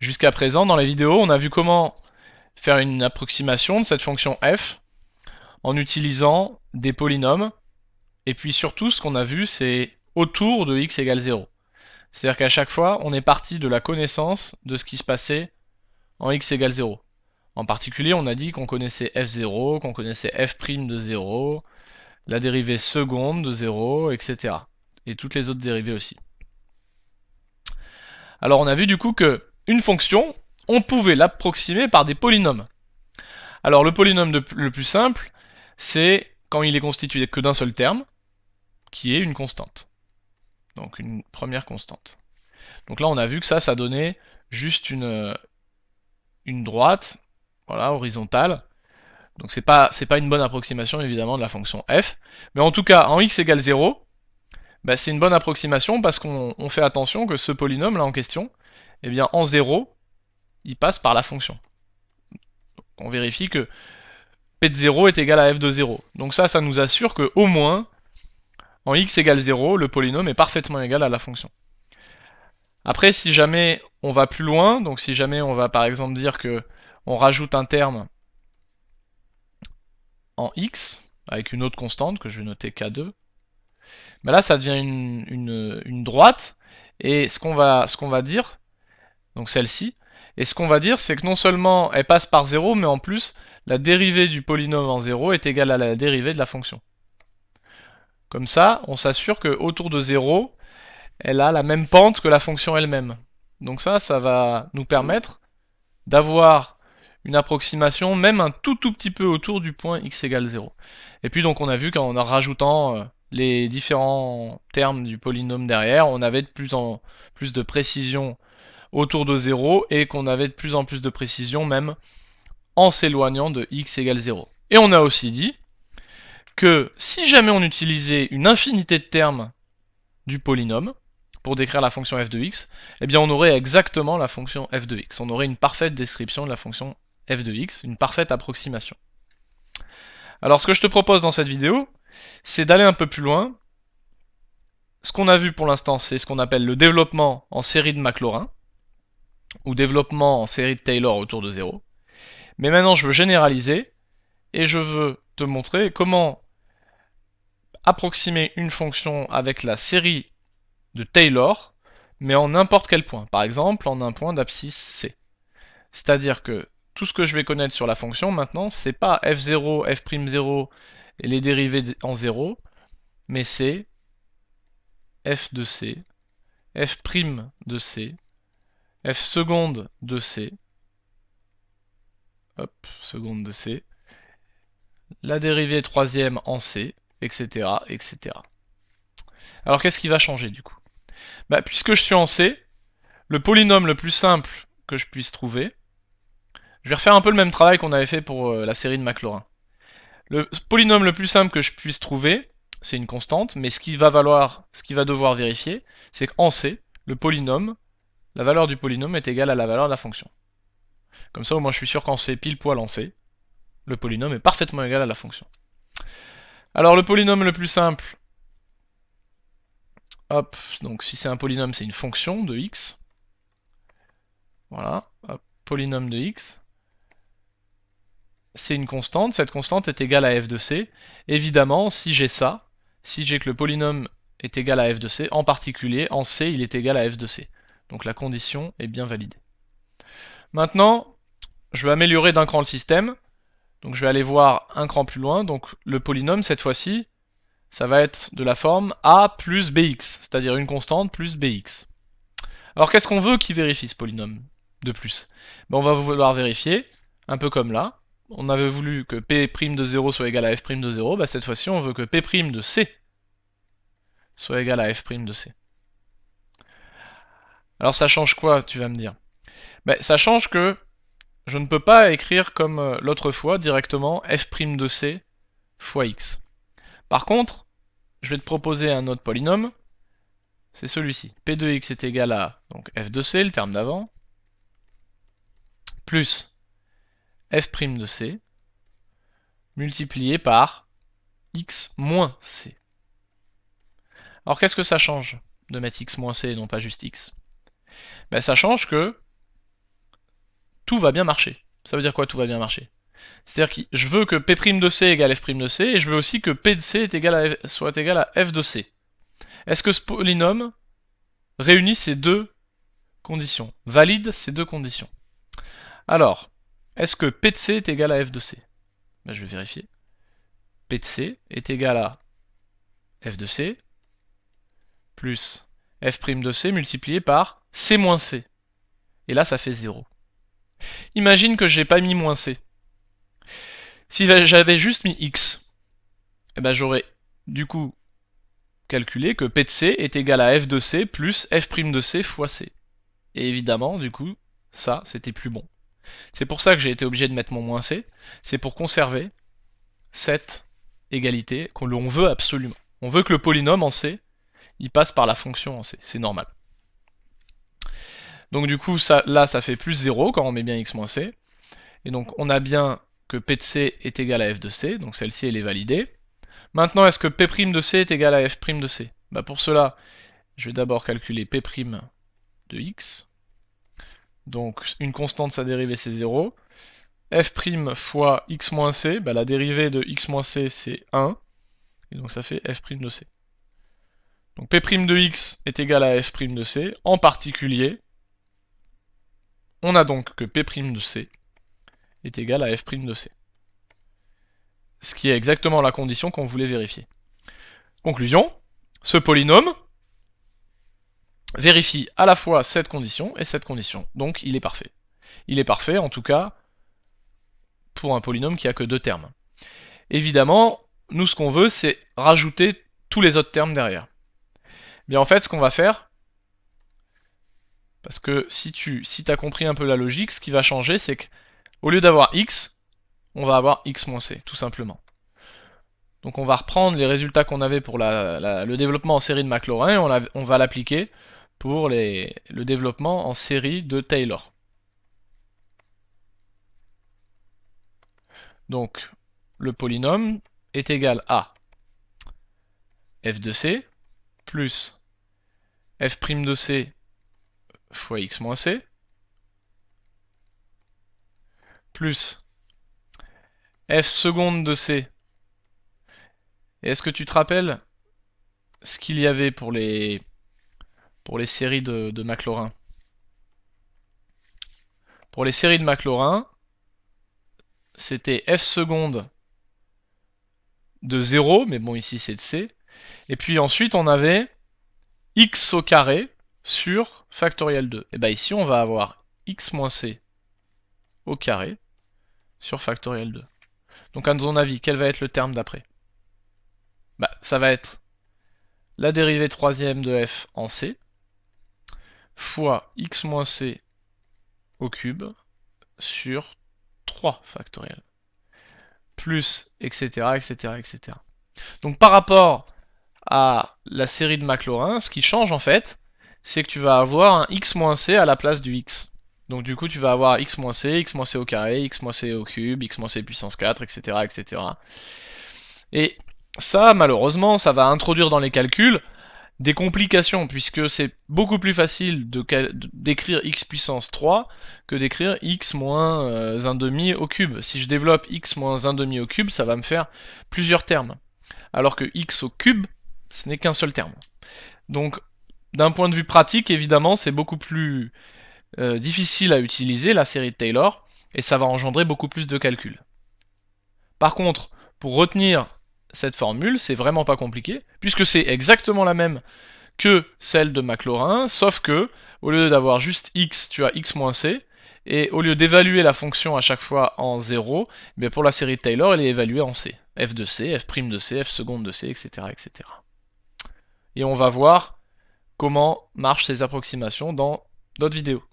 Jusqu'à présent, dans les vidéos on a vu comment faire une approximation de cette fonction f en utilisant des polynômes. Et puis surtout, ce qu'on a vu, c'est autour de x égale 0. C'est-à-dire qu'à chaque fois, on est parti de la connaissance de ce qui se passait en x égale 0. En particulier, on a dit qu'on connaissait f0, qu'on connaissait f' de 0, la dérivée seconde de 0, etc. Et toutes les autres dérivées aussi. Alors on a vu du coup que une fonction, on pouvait l'approximer par des polynômes. Alors le polynôme le plus simple, c'est quand il est constitué que d'un seul terme, qui est une constante. Donc une première constante. Donc là on a vu que ça, ça donnait juste une, euh, une droite, voilà, horizontale. Donc c'est pas, pas une bonne approximation évidemment de la fonction f. Mais en tout cas, en x égale 0, bah, c'est une bonne approximation parce qu'on fait attention que ce polynôme là en question, eh bien en 0, il passe par la fonction. on vérifie que p de 0 est égal à f de 0. Donc ça, ça nous assure que au moins, en x égale 0, le polynôme est parfaitement égal à la fonction. Après, si jamais on va plus loin, donc si jamais on va par exemple dire que on rajoute un terme en x, avec une autre constante que je vais noter k2, ben là ça devient une, droite, et ce qu'on va, va, dire, donc celle-ci. Et ce qu'on va dire, c'est que non seulement elle passe par 0, mais en plus, la dérivée du polynôme en 0 est égale à la dérivée de la fonction. Comme ça, on s'assure qu'autour de 0, elle a la même pente que la fonction elle-même. Donc ça, ça va nous permettre d'avoir une approximation, même un tout tout petit peu autour du point x égale 0. Et puis donc on a vu qu'en rajoutant euh, les différents termes du polynôme derrière, on avait de plus en plus de précision autour de 0 et qu'on avait de plus en plus de précision même en s'éloignant de x égale 0. Et on a aussi dit que si jamais on utilisait une infinité de termes du polynôme pour décrire la fonction f de x, eh bien on aurait exactement la fonction f de x. On aurait une parfaite description de la fonction f de x, une parfaite approximation. Alors ce que je te propose dans cette vidéo, c'est d'aller un peu plus loin. Ce qu'on a vu pour l'instant, c'est ce qu'on appelle le développement en série de Maclaurin ou développement en série de Taylor autour de 0. Mais maintenant, je veux généraliser et je veux te montrer comment approximer une fonction avec la série de Taylor, mais en n'importe quel point, par exemple en un point d'abscisse C. C'est-à-dire que tout ce que je vais connaître sur la fonction maintenant, c'est pas f0, f'0 et les dérivés en 0, mais c'est f de c, f' de c, f seconde de c, hop, seconde de c, la dérivée troisième en c, etc., etc. Alors qu'est-ce qui va changer du coup bah, Puisque je suis en c, le polynôme le plus simple que je puisse trouver, je vais refaire un peu le même travail qu'on avait fait pour euh, la série de Maclaurin. Le polynôme le plus simple que je puisse trouver, c'est une constante, mais ce qui va valoir, ce qui va devoir vérifier, c'est qu'en C, le polynôme la valeur du polynôme est égale à la valeur de la fonction. Comme ça, au moins, je suis sûr qu'en C, pile poil en C, le polynôme est parfaitement égal à la fonction. Alors, le polynôme le plus simple, hop, donc si c'est un polynôme, c'est une fonction de x. Voilà, polynôme de x. C'est une constante, cette constante est égale à f de c. Évidemment, si j'ai ça, si j'ai que le polynôme est égal à f de c, en particulier, en c, il est égal à f de c. Donc la condition est bien validée. Maintenant, je vais améliorer d'un cran le système. Donc je vais aller voir un cran plus loin. Donc le polynôme, cette fois-ci, ça va être de la forme a plus bx, c'est-à-dire une constante plus bx. Alors qu'est-ce qu'on veut qui vérifie ce polynôme de plus ben, On va vouloir vérifier, un peu comme là, on avait voulu que p' de 0 soit égal à f' de 0, ben, cette fois-ci on veut que p' de c soit égal à f' de c. Alors ça change quoi, tu vas me dire ben, Ça change que je ne peux pas écrire comme euh, l'autre fois directement f' de c fois x. Par contre, je vais te proposer un autre polynôme, c'est celui-ci. p de x est égal à donc f de c, le terme d'avant, plus f' de c multiplié par x moins c. Alors qu'est-ce que ça change de mettre x moins c et non pas juste x ben, ça change que tout va bien marcher. Ça veut dire quoi tout va bien marcher C'est-à-dire que je veux que P' de C égale F' de C, et je veux aussi que P de C est égal à soit égal à F de C. Est-ce que ce polynôme réunit ces deux conditions, valide ces deux conditions Alors, est-ce que P de C est égal à F de C ben, Je vais vérifier. P de C est égal à F de C plus f' de c multiplié par c moins c. Et là, ça fait 0. Imagine que j'ai pas mis moins c. Si j'avais juste mis x, eh ben j'aurais du coup calculé que p de c est égal à f de c plus f' de c fois c. Et évidemment, du coup, ça, c'était plus bon. C'est pour ça que j'ai été obligé de mettre mon moins c. C'est pour conserver cette égalité qu'on veut absolument. On veut que le polynôme en c il passe par la fonction en C, c'est normal. Donc du coup, ça, là, ça fait plus 0 quand on met bien x moins c. Et donc on a bien que p de c est égal à f de c, donc celle-ci elle est validée. Maintenant, est-ce que p' de c est égal à f' de c bah, Pour cela, je vais d'abord calculer p' de x. Donc une constante, sa dérivée c'est 0. f' fois x moins c, bah, la dérivée de x moins c c'est 1. Et donc ça fait f' de c. Donc P' de x est égal à f' de c. En particulier, on a donc que P' de c est égal à f' de c. Ce qui est exactement la condition qu'on voulait vérifier. Conclusion, ce polynôme vérifie à la fois cette condition et cette condition. Donc il est parfait. Il est parfait, en tout cas, pour un polynôme qui a que deux termes. Évidemment, nous ce qu'on veut, c'est rajouter tous les autres termes derrière en fait, ce qu'on va faire, parce que si tu as compris un peu la logique, ce qui va changer, c'est qu'au lieu d'avoir x, on va avoir x moins c, tout simplement. Donc on va reprendre les résultats qu'on avait pour le développement en série de Maclaurin, on, on va l'appliquer pour le développement en série de Taylor. Donc le polynôme est égal à f de c, plus f' de c fois x moins c plus f seconde de c. Est-ce que tu te rappelles ce qu'il y avait pour les pour les séries de, de Maclaurin Pour les séries de Maclaurin, c'était f seconde de 0, mais bon ici c'est de c, et puis ensuite, on avait x au carré sur factoriel 2. Et bien ici, on va avoir x moins c au carré sur factoriel 2. Donc à ton avis, quel va être le terme d'après bah, Ça va être la dérivée troisième de f en c fois x moins c au cube sur 3 factoriel plus etc etc etc donc par rapport à la série de Maclaurin, ce qui change en fait, c'est que tu vas avoir un x-c à la place du x. Donc du coup, tu vas avoir x-c, x-c au carré, x-c au cube, x-c puissance 4, etc., etc. Et ça, malheureusement, ça va introduire dans les calculs des complications, puisque c'est beaucoup plus facile d'écrire x puissance 3 que d'écrire x moins 1 euh, demi au cube. Si je développe x moins demi au cube, ça va me faire plusieurs termes. Alors que x au cube, ce n'est qu'un seul terme. Donc, d'un point de vue pratique, évidemment, c'est beaucoup plus euh, difficile à utiliser la série de Taylor, et ça va engendrer beaucoup plus de calculs. Par contre, pour retenir cette formule, c'est vraiment pas compliqué, puisque c'est exactement la même que celle de Maclaurin, sauf que, au lieu d'avoir juste x, tu as x moins c, et au lieu d'évaluer la fonction à chaque fois en 0, eh pour la série de Taylor, elle est évaluée en c. f de c, f' de c, f seconde de c, etc. etc et on va voir comment marchent ces approximations dans d'autres vidéos.